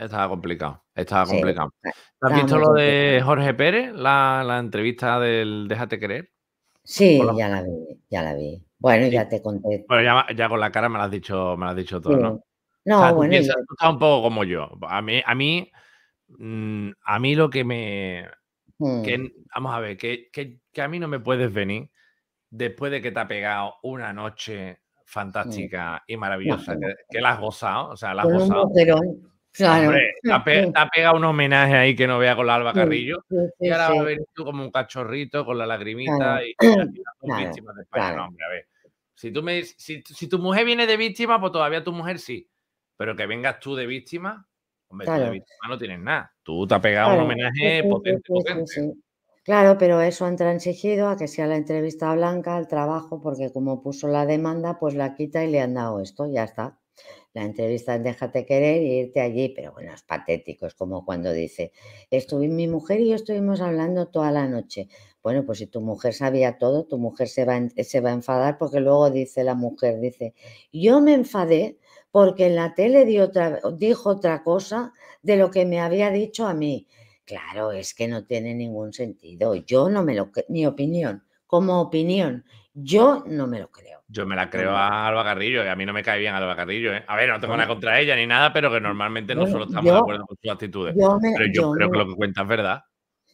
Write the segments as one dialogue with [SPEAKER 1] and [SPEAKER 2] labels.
[SPEAKER 1] Estaba complicado,
[SPEAKER 2] estaba complicado. Eh,
[SPEAKER 1] ¿Has visto lo de Jorge Pérez, la, entrevista del Déjate Creer?
[SPEAKER 2] Sí, ya la vi, ya la vi. Bueno, ya te conté.
[SPEAKER 1] Bueno, ya, con la cara me lo has dicho, me dicho todo, ¿no?
[SPEAKER 2] No, bueno. está
[SPEAKER 1] un poco como yo. A mí, a mí, mm, a mí lo que me. Hmm. vamos a ver, que, a mí no me puedes venir después de que te ha pegado una noche hmm. fantástica y maravillosa, que, la has gozado, o sea, la has gozado. Claro. te, ha pegado un homenaje ahí que no vea con la Alba Carrillo. y ahora va a venir tú como un cachorrito con la lagrimita y, de
[SPEAKER 2] hombre,
[SPEAKER 1] Si, tú me, si, tu mujer viene de víctima, pues todavía tu mujer sí. Pero que vengas tú de víctima, no tienes nada. Tú te ha pegado un homenaje potente,
[SPEAKER 2] potente. Claro, pero eso han transigido a que sea la entrevista blanca, el trabajo, porque como puso la demanda, pues la quita y le han dado esto, ya está. La entrevista es Déjate querer e irte allí, pero bueno, es patético, es como cuando dice, estuve mi mujer y yo estuvimos hablando toda la noche. Bueno, pues si tu mujer sabía todo, tu mujer se va, a enfadar porque luego dice la mujer, dice, yo me enfadé porque en la tele dijo otra cosa de lo que me había dicho a mí. Claro, es que no tiene ningún sentido. Yo no me lo... Mi opinión como opinión. Yo no me lo creo.
[SPEAKER 1] Yo me la creo a Alba Garrillo y a mí no me cae bien Alba Carrillo. ¿eh? A ver, no tengo nada contra ella ni nada, pero que normalmente no solo estamos de acuerdo con sus actitudes. pero yo, creo que lo que cuenta es verdad.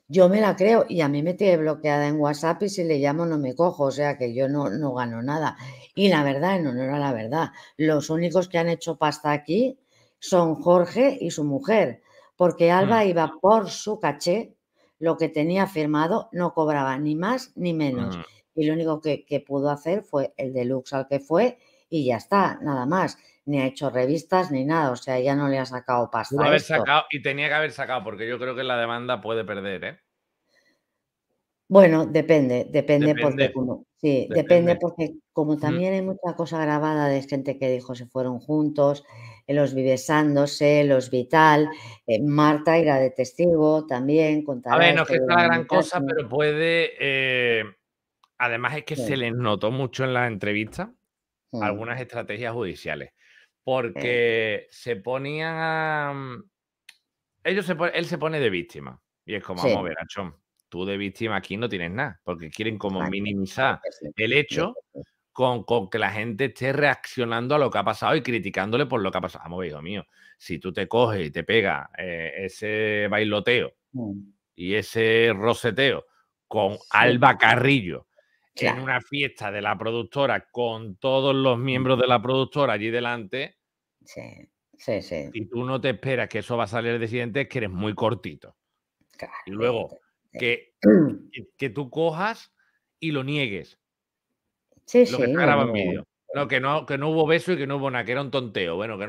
[SPEAKER 2] Yo me la creo y a mí me tiene bloqueada en WhatsApp y si le llamo no me cojo, o sea que yo no, no gano nada. Y la verdad, en honor a la verdad, los únicos que han hecho pasta aquí son Jorge y su mujer, porque Alba mm. iba por su caché lo que tenía firmado, no cobraba ni más ni menos. Mm. Y lo único que, pudo hacer fue el deluxe al que fue y ya está, nada más. Ni ha hecho revistas ni nada, o sea, ya no le ha sacado pasta.
[SPEAKER 1] y tenía que haber sacado, porque yo creo que la demanda puede perder, ¿eh?
[SPEAKER 2] Bueno, depende, depende, depende. porque como, sí, depende. porque como también hay mucha cosa grabada de gente que dijo se fueron juntos, eh, los vivesándose, los vital. Eh, Marta era de testigo también. contaba. a ver, no es que sea la gran cosa,
[SPEAKER 1] pero puede. Eh, además, es que se les notó mucho en la entrevista mm. algunas estrategias judiciales, porque se ponían. Mm, ellos se él se pone de víctima. Y es como, vamos a Chom, tú de víctima aquí no tienes nada, porque quieren como minimizar el hecho con, que la gente esté reaccionando a lo que ha pasado y criticándole por lo que ha pasado. Vamos, hijo mío, si tú te coges y te pega eh, ese bailoteo mm. y ese roseteo con Alba Carrillo en una fiesta de la productora con todos los mm. miembros de la productora allí delante. Sí. Sí, sí. Y tú no te esperas que eso va a salir de siguiente, es que eres muy cortito. y luego, eh. que, que, tú cojas y lo niegues
[SPEAKER 2] lo Que
[SPEAKER 1] No, que no, que no hubo beso y que no hubo nada, que era un tonteo. Bueno, que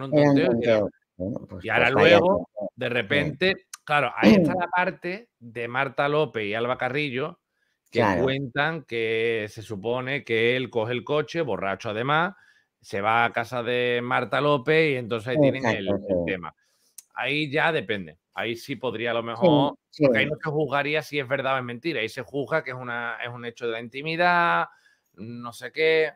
[SPEAKER 2] y ahora luego,
[SPEAKER 1] de repente, claro, ahí está la parte de Marta López y Alba Carrillo que cuentan que se supone que él coge el coche, borracho además, se va a casa de Marta López y entonces ahí tienen el, tema. Ahí ya depende. Ahí sí podría a lo mejor, porque ahí no se juzgaría si es verdad o es mentira. Ahí se juzga que es, una, es un hecho de la intimidad, no sé qué.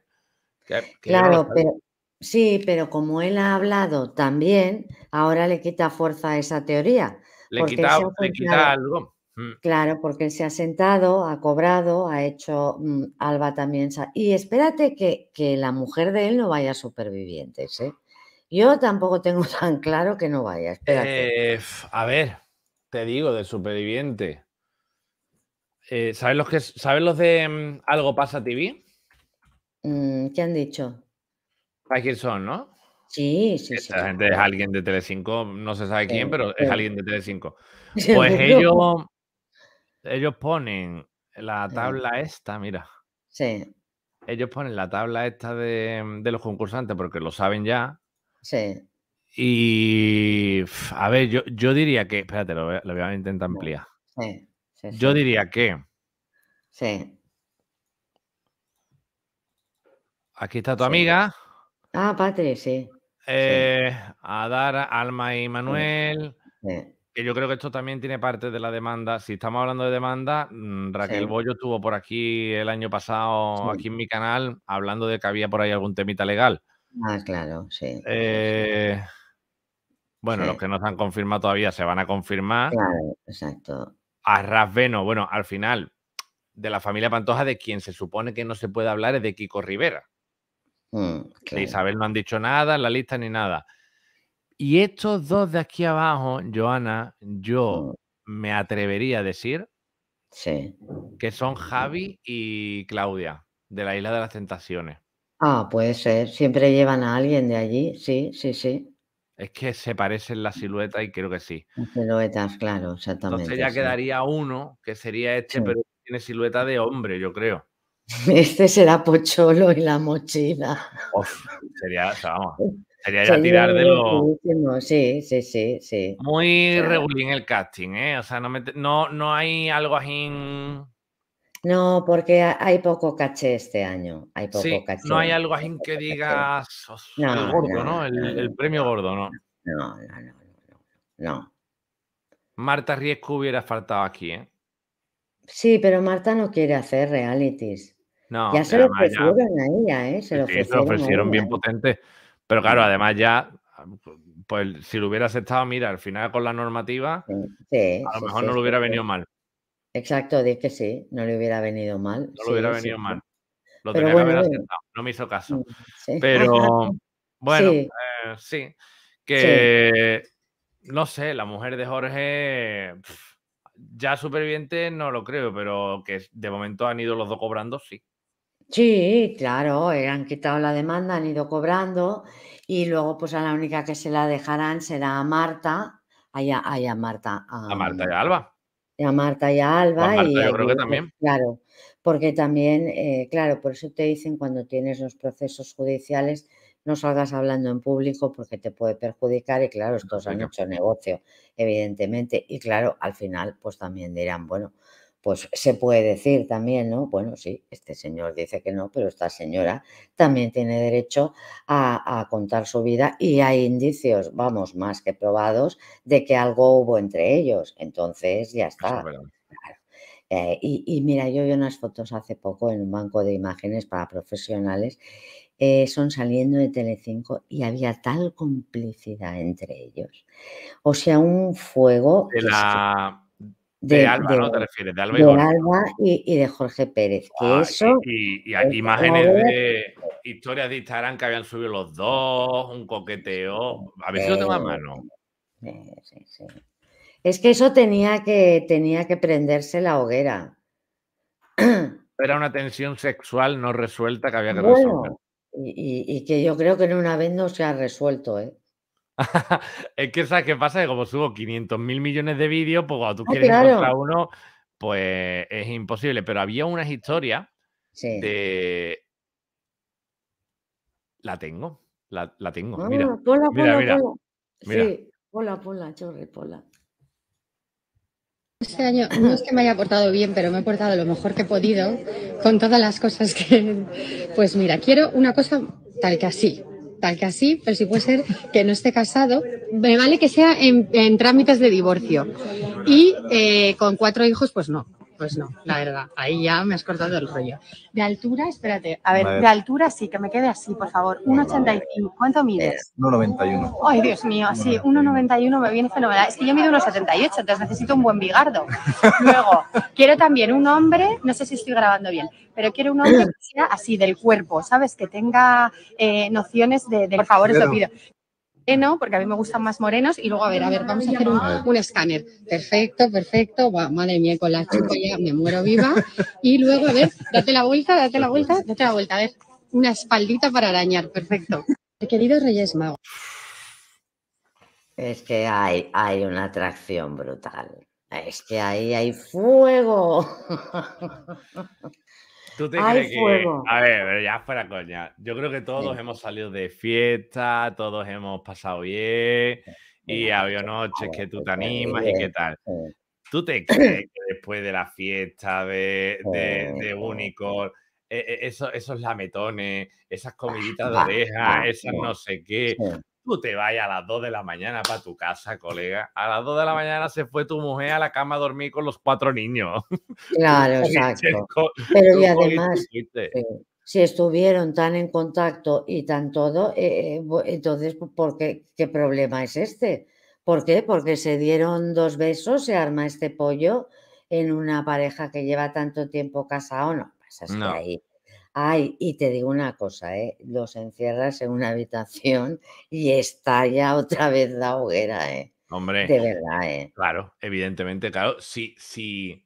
[SPEAKER 2] claro, pero, sí, pero como él ha hablado también, ahora le quita fuerza a esa teoría. Le, quita, algo. Mm. Claro, porque él se ha sentado, ha cobrado, ha hecho mm, Alba también. Y espérate que, la mujer de él no vaya a supervivientes. ¿eh? Yo tampoco tengo tan claro que no vaya.
[SPEAKER 1] Eh, a ver, te digo, de superviviente. Eh, ¿sabes, los que, ¿Sabes los de mm, Algo pasa TV?
[SPEAKER 2] Mm, ¿Qué han dicho?
[SPEAKER 1] Son, ¿no? Sí, sí, Esta gente es alguien de Telecinco, no se sabe quién, pero es alguien de Telecinco. Pues ellos, ellos ponen la tabla esta, mira. Sí. Ellos ponen la tabla esta de, los concursantes porque lo saben ya. Sí. Y a ver, yo, yo diría que, espérate, lo, lo voy a intentar ampliar. Sí, yo diría que. Sí. Aquí está tu amiga.
[SPEAKER 2] Ah, Patri, sí.
[SPEAKER 1] Eh, a dar Alma y Manuel. Que yo creo que esto también tiene parte de la demanda. Si estamos hablando de demanda, mm, Raquel Bollo estuvo por aquí el año pasado, aquí en mi canal, hablando de que había por ahí algún temita legal. Ah, claro, sí. Eh, bueno, los que no se han confirmado todavía se van a confirmar. Claro,
[SPEAKER 2] exacto.
[SPEAKER 1] A Rasveno, bueno, al final, de la familia Pantoja, de quien se supone que no se puede hablar es de Kiko Rivera. Mm, Isabel no han dicho nada en la lista ni nada. Y estos dos de aquí abajo, Joana, yo mm. me atrevería a decir sí. que son Javi y Claudia, de la Isla de las Tentaciones.
[SPEAKER 2] Ah, puede ser. Siempre llevan a alguien de allí. Sí, sí, sí.
[SPEAKER 1] Es que se parecen las siluetas y creo que sí.
[SPEAKER 2] Las siluetas,
[SPEAKER 1] claro, exactamente. Entonces ya quedaría uno, que sería este, pero tiene silueta de hombre, yo
[SPEAKER 2] creo. Este será Pocholo y la mochila. Uf, sería, vamos, sería, ya tirar de lo. Sí, sí, sí, sí. Muy regulín
[SPEAKER 1] el casting, ¿eh? O sea, no, me, no, no hay algo así. En...
[SPEAKER 2] No, porque hay poco caché este año. Hay poco sí, No hay algo
[SPEAKER 1] así que digas
[SPEAKER 2] el gordo, ¿no? el, el,
[SPEAKER 1] premio gordo, ¿no? No, no, no, no. Marta Riesco hubiera faltado aquí, ¿eh?
[SPEAKER 2] Sí, pero Marta no quiere hacer realities.
[SPEAKER 1] No, ya se lo ofrecieron
[SPEAKER 2] a ella, ¿eh? Se lo ofrecieron, bien
[SPEAKER 1] potente. Pero claro, además ya, pues si lo hubiera aceptado, mira, al final con la normativa,
[SPEAKER 2] a lo mejor no le hubiera venido mal. Exacto, dice que sí, no le hubiera venido mal. No le hubiera venido mal. Lo tenía que haber aceptado,
[SPEAKER 1] no me hizo caso. Mm, pero bueno, sí, eh, que no sé, la mujer de Jorge, ya superviviente no lo creo, pero que de momento han ido los dos cobrando, sí.
[SPEAKER 2] Sí, claro, eh, han quitado la demanda, han ido cobrando y luego pues a la única que se la dejarán será a Marta, allá, allá Marta.
[SPEAKER 1] A, Marta y a Alba.
[SPEAKER 2] Y pues a Marta y a Alba. y, yo creo también. claro, porque también, eh, claro, por eso te dicen cuando tienes los procesos judiciales, no salgas hablando en público porque te puede perjudicar y claro, estos han hecho negocio, evidentemente. Y claro, al final pues también dirán, bueno, pues se puede decir también, ¿no? Bueno, sí, este señor dice que no, pero esta señora también tiene derecho a, contar su vida y hay indicios, vamos, más que probados, de que algo hubo entre ellos. Entonces, ya está. Eh, y, mira, yo vi unas fotos hace poco en un banco de imágenes para profesionales, eh, son saliendo de Telecinco y había tal complicidad entre ellos. O sea, un fuego... la de, Alba, ¿no? Te refieres, de Alba y de Jorge Pérez. Y, y, imágenes
[SPEAKER 1] de historias de Instagram que habían subido los dos, un coqueteo. A ver si lo tengo a mano. Sí,
[SPEAKER 2] sí. Es que eso tenía que, tenía que prenderse la hoguera.
[SPEAKER 1] Era una tensión sexual no resuelta que había que resolver.
[SPEAKER 2] Y, que yo creo que en una vez no se ha resuelto, ¿eh?
[SPEAKER 1] es que sabes qué pasa, que como subo 500 mil millones de vídeos, pues cuando tú ah, quieres encontrar uno, pues es imposible. Pero había una historia de... La tengo, la, tengo. Ah, mira, mira, mira,
[SPEAKER 2] pola, pola, chorre, pola.
[SPEAKER 3] Este año no es que me haya portado bien, pero me he portado lo mejor que he podido con todas las cosas que... Pues mira, quiero una cosa tal que así tal que así, pero si puede ser que no esté casado, me vale que sea en, trámites de divorcio. Y eh, con cuatro hijos, pues no pues no, la verdad. Ahí ya me has cortado el rollo. De altura, espérate, a ver, de altura sí, que me quede así, por favor. 1,85. ¿Cuánto mides?
[SPEAKER 1] 1,91. Eh,
[SPEAKER 3] Ay, Dios mío, sí, 1,91 me viene fenomenal. Es que yo mido 1,78, entonces necesito un buen bigardo. Luego, quiero también un hombre, no sé si estoy grabando bien, pero quiero un hombre que sea así del cuerpo, ¿sabes? Que tenga eh, nociones de, Por favor, eso lo pido. No, porque a mí me gustan más morenos, y luego, a ver, a ver, vamos a hacer un, escáner. Perfecto, perfecto, madre mía, con la chica ya me muero viva. Y luego, a ver, date la vuelta, date la vuelta, date la vuelta, a ver, una espaldita para arañar, perfecto. querido Reyes Mago.
[SPEAKER 2] Es que hay, hay una atracción brutal. Es que ahí hay fuego. ¿Tú
[SPEAKER 1] te crees fuego. a ver, pero ya fuera coña. Yo creo que todos hemos salido de fiesta, todos hemos pasado bien y había habido noches que tú te animas y qué tal. ¿Tú te crees que después de la fiesta de, de, Unicorn, e, e, esos, esos lametones, esas ah, comiditas de oreja, esas no sé qué, te vayas a las 2 de la mañana para tu casa, colega. A las 2 de la mañana se fue tu mujer a la cama a dormir con los cuatro niños. Claro, exacto. Pero y además,
[SPEAKER 2] eh, si estuvieron tan en contacto y tan todo, eh, eh, entonces, ¿por qué, qué problema es este? ¿Por qué? Porque se dieron dos besos, se arma este pollo en una pareja que lleva tanto tiempo casado, no, pues no. Ay, y te digo una cosa, ¿eh? los encierras en una habitación y estalla otra vez la hoguera, ¿eh? Hombre. De verdad, ¿eh?
[SPEAKER 1] Claro, evidentemente, claro. Si, si,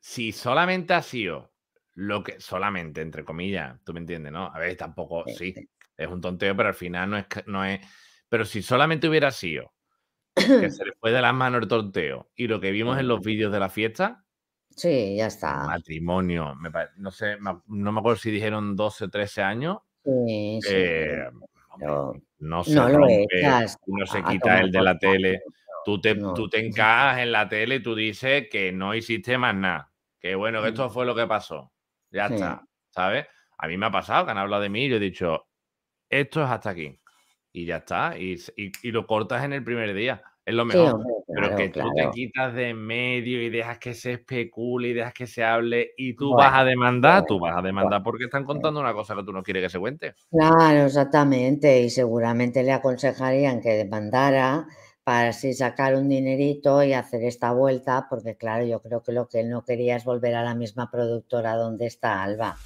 [SPEAKER 1] si solamente ha sido lo que, solamente, entre comillas, tú me entiendes, ¿no? A ver, tampoco, sí, es un tonteo, pero al final no es, no es, pero si solamente hubiera sido que se le fue de las manos el tonteo y lo que vimos en los vídeos de la fiesta, Sí, ya está. Matrimonio, no sé, no me acuerdo si dijeron 12, 13 años.
[SPEAKER 2] Sí, sí. Eh,
[SPEAKER 1] no se no se quita el de la tele. Tú te, tú te encajas en la tele y tú dices que no hiciste más nada. Que bueno, que esto mm. fue lo que pasó. Ya está, ¿sabes? A mí me ha pasado que han hablado de mí y yo he dicho, esto es hasta aquí. Y ya está. y lo cortas en el primer día. Es lo mejor. pero que tú te quitas de medio y dejas que se especule y dejas que se hable y tú vas a demandar,
[SPEAKER 2] tú vas a demandar porque
[SPEAKER 1] están contando una cosa que tú no quieres que se cuente.
[SPEAKER 2] Claro, exactamente. Y seguramente le aconsejarían que demandara para así sacar un dinerito y hacer esta vuelta, porque claro, yo creo que lo que él no quería es volver a la misma productora donde está Alba.